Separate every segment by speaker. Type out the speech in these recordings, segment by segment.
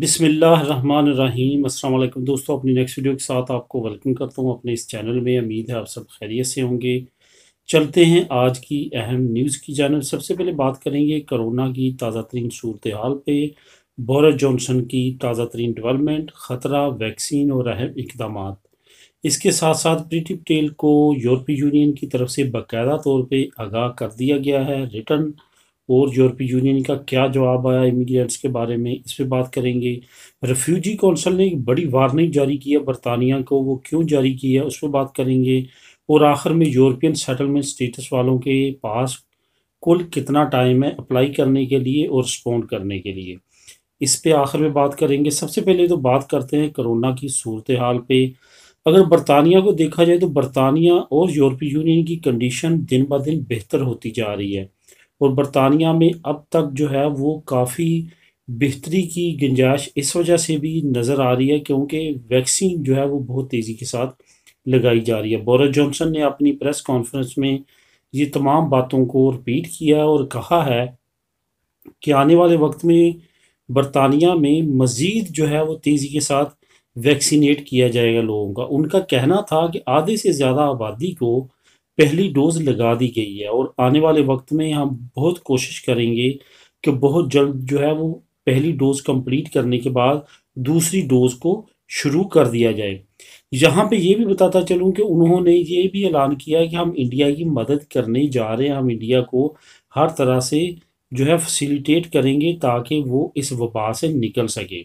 Speaker 1: बिसमीम अल्लाम दोस्तों अपनी नेक्स्ट वीडियो के साथ आपको वेलकम करता हूँ अपने इस चैनल में उम्मीद है आप सब खैरियत से होंगे चलते हैं आज की अहम न्यूज़ की जानब सबसे पहले बात करेंगे कोरोना की ताज़ा तरीन सूरत हाल पर बोरिस जॉनसन की ताज़ा तरीन डेवलपमेंट ख़तरा वैक्सीन और अहम इकदाम इसके साथ साथ प्रीति पटेल को यूरोपीय यूनियन की तरफ से बाकायदा तौर पर आगाह कर दिया गया है रिटर्न और यूरोपीय यूनियन का क्या जवाब आया इमिग्रेंट्स के बारे में इस पर बात करेंगे रेफ्यूजी कौंसल ने एक बड़ी वार्निंग जारी की है बरतानिया को वो क्यों जारी की है उस पर बात करेंगे और आखिर में यूरोपियन सेटलमेंट स्टेटस वालों के पास कुल कितना टाइम है अप्लाई करने के लिए और रिस्पोंड करने के लिए इस पर आखिर में बात करेंगे सबसे पहले तो बात करते हैं कोरोना की सूरत हाल पर अगर बरतानिया को देखा जाए तो बरतानिया और यूरोपीय यूनियन की कंडीशन दिन ब दिन बेहतर होती जा रही है और बरतानिया में अब तक जो है वो काफ़ी बेहतरी की गुंजाइश इस वजह से भी नज़र आ रही है क्योंकि वैक्सीन जो है वो बहुत तेज़ी के साथ लगाई जा रही है बोरिस जॉनसन ने अपनी प्रेस कॉन्फ्रेंस में ये तमाम बातों को रिपीट किया और कहा है कि आने वाले वक्त में बरतानिया में मज़ीद जो है वो तेज़ी के साथ वैक्सीनेट किया जाएगा लोगों का उनका कहना था कि आधे से ज़्यादा आबादी को पहली डोज लगा दी गई है और आने वाले वक्त में हम बहुत कोशिश करेंगे कि बहुत जल्द जो है वो पहली डोज कंप्लीट करने के बाद दूसरी डोज को शुरू कर दिया जाए यहाँ पे ये भी बताता चलूँ कि उन्होंने ये भी ऐलान किया कि हम इंडिया की मदद करने जा रहे हैं हम इंडिया को हर तरह से जो है फैसिलिटेट करेंगे ताकि वो इस वबा से निकल सके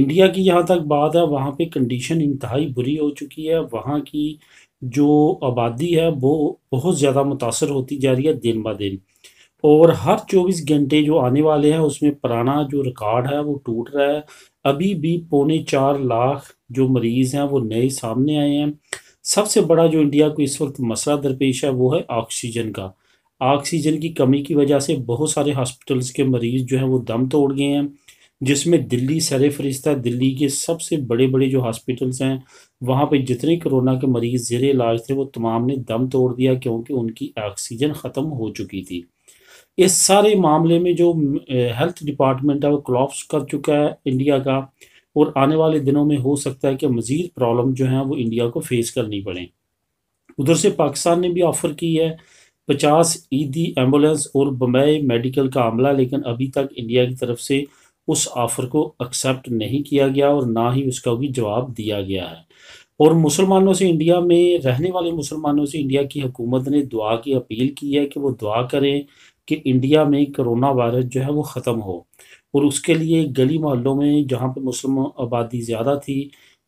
Speaker 1: इंडिया की यहाँ तक बात है वहाँ पे कंडीशन इंतहाई बुरी हो चुकी है वहाँ की जो आबादी है वो बहुत ज़्यादा मुतासर होती जा रही है दिन ब दिन और हर 24 घंटे जो आने वाले हैं उसमें पुराना जो रिकॉर्ड है वो टूट रहा है अभी भी पौने चार लाख जो मरीज़ हैं वो नए सामने आए हैं सबसे बड़ा जो इंडिया को इस वक्त मसला दरपेश है वो है ऑक्सीजन का ऑक्सीजन की कमी की वजह से बहुत सारे हॉस्पिटल्स के मरीज़ जो हैं वो दम तोड़ गए हैं जिसमें दिल्ली सर फरिश्ता दिल्ली के सबसे बड़े बड़े जो हॉस्पिटल्स हैं वहाँ पे जितने कोरोना के मरीज़ ज़ेर इलाज थे वो तमाम ने दम तोड़ दिया क्योंकि उनकी ऑक्सीजन ख़त्म हो चुकी थी इस सारे मामले में जो हेल्थ डिपार्टमेंट है वो क्लॉप्स कर चुका है इंडिया का और आने वाले दिनों में हो सकता है कि मज़ीद प्रॉब्लम जो हैं वो इंडिया को फेस करनी पड़े उधर से पाकिस्तान ने भी ऑफ़र की है पचास ईदी e एम्बुलेंस और बम्बई मेडिकल का अमला लेकिन अभी तक इंडिया की तरफ से उस ऑफ़र को एक्सेप्ट नहीं किया गया और ना ही उसका भी जवाब दिया गया है और मुसलमानों से इंडिया में रहने वाले मुसलमानों से इंडिया की हुकूमत ने दुआ की अपील की है कि वो दुआ करें कि इंडिया में करोना वायरस जो है वो ख़त्म हो और उसके लिए गली मोहल्लों में जहाँ पर मुस्लिम आबादी ज़्यादा थी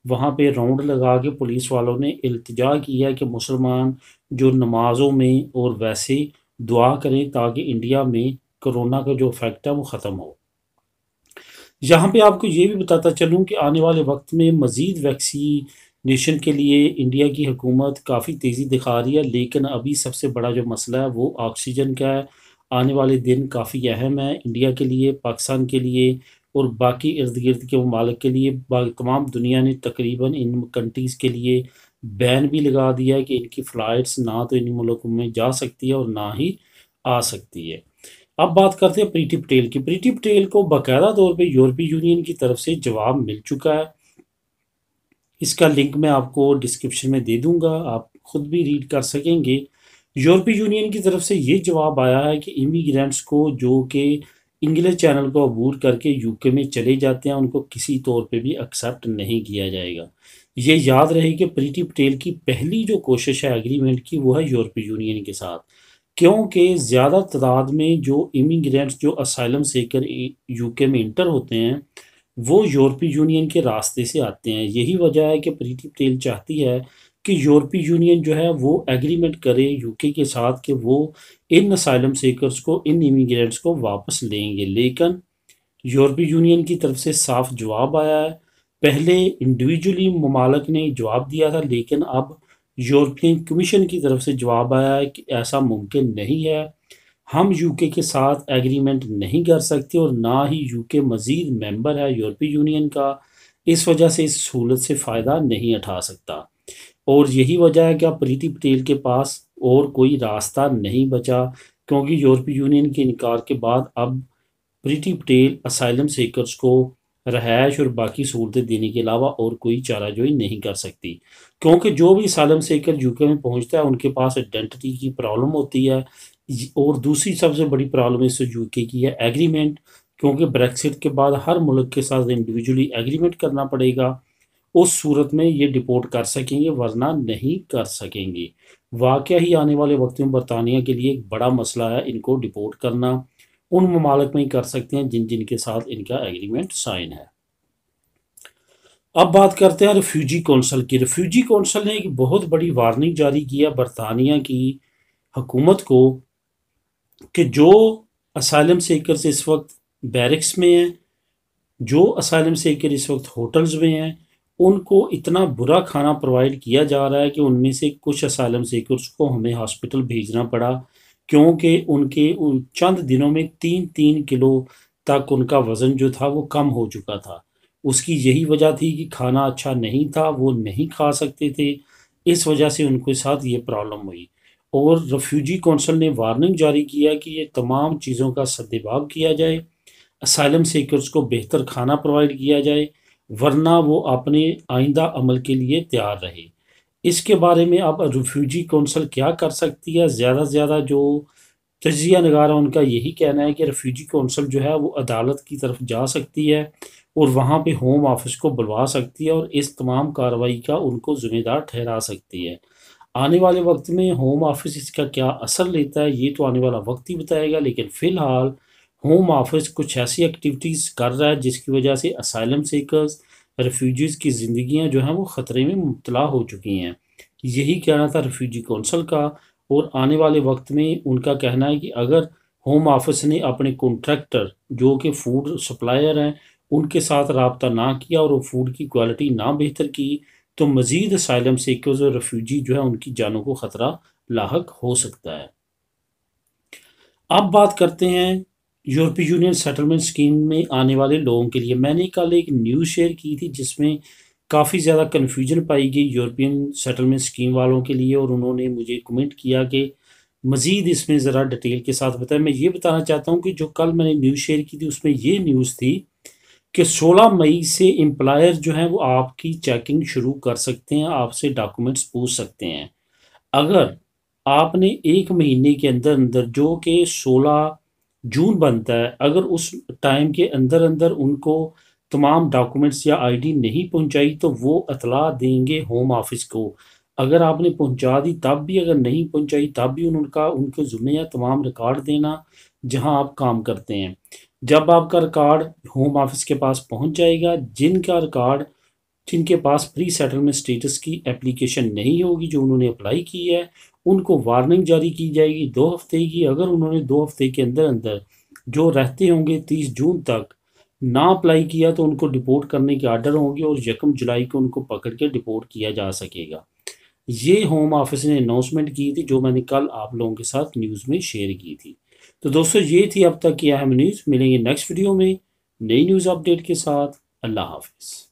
Speaker 1: वहाँ पे राउंड लगा के पुलिस वालों ने इल्तजा किया है कि मुसलमान जो नमाज़ों में और वैसे दुआ करें ताकि इंडिया में करोना का जो इफ़ेक्ट है वो ख़त्म हो यहाँ पे आपको ये भी बताता चलूँ कि आने वाले वक्त में मज़ीद वैक्सीनेशन के लिए इंडिया की हुकूमत काफ़ी तेज़ी दिखा रही है लेकिन अभी सबसे बड़ा जो मसला है वो ऑक्सीजन का है आने वाले दिन काफ़ी अहम है इंडिया के लिए पाकिस्तान के लिए और बाकी इर्द गिर्द के ममालिक के लिए तमाम दुनिया ने तकरीबन इन कंट्रीज़ के लिए बैन भी लगा दिया है कि इनकी फ़्लाइट्स ना तो इन मुल्कों में जा सकती है और ना ही आ सकती है अब बात करते हैं प्रीति पटेल की प्रीति पटेल को बाकायदा तौर पे यूरोपीय यूनियन की तरफ से जवाब मिल चुका है इसका लिंक मैं आपको डिस्क्रिप्शन में दे दूंगा आप खुद भी रीड कर सकेंगे यूरोपीय यूनियन की तरफ से ये जवाब आया है कि इमिग्रेंट्स को जो कि इंग्लिश चैनल को अबूर करके यूके में चले जाते हैं उनको किसी तौर पे भी एक्सेप्ट नहीं किया जाएगा ये याद रहे कि प्रीति पटेल की पहली जो कोशिश है एग्रीमेंट की वो है यूरोपीय यूनियन के साथ क्योंकि ज़्यादा तादाद में जो इमिग्रेंट्स जो असाइलम सेकर यूके में इंटर होते हैं वो यूरोपीय यूनियन के रास्ते से आते हैं यही वजह है कि प्रीति पटेल चाहती है कि यूरोपीय यूनियन जो है वो एग्रीमेंट करे यूके के साथ कि वो इन असाइलम सेकर्स को इन इमिग्रेंट्स को वापस लेंगे लेकिन यूरोपीय यूनियन की तरफ से साफ जवाब आया है पहले इंडिविजुअली ममालक ने जवाब दिया था लेकिन अब यूरोपियन कमीशन की तरफ से जवाब आया है कि ऐसा मुमकिन नहीं है हम यूके के साथ एग्रीमेंट नहीं कर सकते और ना ही यूके मज़ीद मेंबर है यूरोपीय यूनियन का इस वजह से इस सहूलत से फ़ायदा नहीं उठा सकता और यही वजह है कि अब प्रीति पटेल के पास और कोई रास्ता नहीं बचा क्योंकि यूरोपीय यूनियन के इनकार के बाद अब प्रीति पटेल असाइलम सेकर्स को रहायश और बाकी सहूलतें देने के अलावा और कोई चारा जोई नहीं कर सकती क्योंकि जो भी सालम से कर यूके में पहुंचता है उनके पास आइडेंटिटी की प्रॉब्लम होती है और दूसरी सबसे बड़ी प्रॉब्लम इस यूके की है एग्रीमेंट क्योंकि ब्रेक्सिट के बाद हर मुल्क के साथ इंडिविजुअली एग्रीमेंट करना पड़ेगा उस सूरत में ये डिपोर्ट कर सकेंगे वरना नहीं कर सकेंगे वाक़ ही आने वाले वक्त में बरतानिया के लिए एक बड़ा मसला है इनको डिपोर्ट करना उन ममालक में ही कर सकते हैं जिन जिन के साथ इनका एग्रीमेंट साइन है अब बात करते हैं रिफ्यूजी कौंसल की रिफ्यूजी कौंसल ने एक बहुत बड़ी वार्निंग जारी किया बरतानिया की हुकूमत को कि जो असाइलम सेकर्स इस वक्त बैरिक्स में हैं जो असाइलम सेकर इस वक्त होटल्स में हैं उनको इतना बुरा खाना प्रोवाइड किया जा रहा है कि उनमें से कुछ असाइलम सेकर्स को हमें हॉस्पिटल भेजना पड़ा क्योंकि उनके उन चंद दिनों में तीन तीन किलो तक उनका वज़न जो था वो कम हो चुका था उसकी यही वजह थी कि खाना अच्छा नहीं था वो नहीं खा सकते थे इस वजह से उनके साथ ये प्रॉब्लम हुई और रेफ्यूजी कौंसल ने वार्निंग जारी किया कि ये तमाम चीज़ों का सद्भाव किया जाए असाइलम सीकर्स को बेहतर खाना प्रोवाइड किया जाए वरना वो अपने आइंदा अमल के लिए तैयार रहे इसके बारे में अब रिफ्यूजी कौंसल क्या कर सकती है ज़्यादा से ज़्यादा जो तजिया नगार उनका यही कहना है कि रिफ्यूजी कौंसल जो है वो अदालत की तरफ जा सकती है और वहाँ पे होम ऑफिस को बुलवा सकती है और इस तमाम कार्रवाई का उनको ज़िम्मेदार ठहरा सकती है आने वाले वक्त में होम ऑफिस इसका क्या असर लेता है ये तो आने वाला वक्त ही बताएगा लेकिन फ़िलहाल होम ऑफिस कुछ ऐसी एक्टिविटीज़ कर रहा है जिसकी वजह से असाइलम सीकर्स रेफ्यूजीज़ की ज़िंदियाँ जो हैं वो ख़तरे में मुबतला हो चुकी हैं यही कहना था रेफ्यूजी कौंसल का और आने वाले वक्त में उनका कहना है कि अगर होम ऑफिस ने अपने कॉन्ट्रैक्टर जो कि फूड सप्लायर हैं उनके साथ रबता ना किया और वो फूड की क्वालिटी ना बेहतर की तो मज़ीद साइलम सेकर्स और रेफ्यूजी जो है उनकी जानों को ख़तरा लाक हो सकता है अब बात करते हैं यूरोपीय यूनियन सेटलमेंट स्कीम में आने वाले लोगों के लिए मैंने कल एक न्यूज़ शेयर की थी जिसमें काफ़ी ज़्यादा कन्फ्यूजन पाई गई यूरोपियन सेटलमेंट स्कीम वालों के लिए और उन्होंने मुझे कमेंट किया कि मज़ीद इसमें ज़रा डिटेल के साथ बताएं मैं ये बताना चाहता हूँ कि जो कल मैंने न्यूज़ शेयर की थी उसमें ये न्यूज़ थी कि 16 मई से एम्प्लायर जो हैं वो आपकी चेकिंग शुरू कर सकते हैं आपसे डॉक्यूमेंट्स पूछ सकते हैं अगर आपने एक महीने के अंदर अंदर जो कि सोलह जून बनता है अगर उस टाइम के अंदर अंदर उनको तमाम डॉक्यूमेंट्स या आईडी नहीं पहुंचाई तो वो अतला देंगे होम ऑफिस को अगर आपने पहुंचा दी तब भी अगर नहीं पहुंचाई तब भी उनका उनके ज़ुम्मे या तमाम रिकॉर्ड देना जहां आप काम करते हैं जब आपका रिकॉर्ड होम ऑफिस के पास पहुंच जाएगा जिनका रिकॉर्ड जिनके पास प्री सेटलमेंट स्टेटस की एप्लीकेशन नहीं होगी जो उन्होंने अप्लाई की है उनको वार्निंग जारी की जाएगी दो हफ्ते की अगर उन्होंने दो हफ्ते के अंदर अंदर जो रहते होंगे तीस जून तक ना अप्लाई किया तो उनको डिपोर्ट करने के आर्डर होंगे और यकम जुलाई को उनको पकड़ के डिपोर्ट किया जा सकेगा ये होम ऑफिस ने अनाउंसमेंट की थी जो मैंने कल आप लोगों के साथ न्यूज़ में शेयर की थी तो दोस्तों ये थी अब तक की अहम न्यूज़ मिलेंगे नेक्स्ट वीडियो में नई न्यूज़ अपडेट के साथ अल्लाह हाफिज़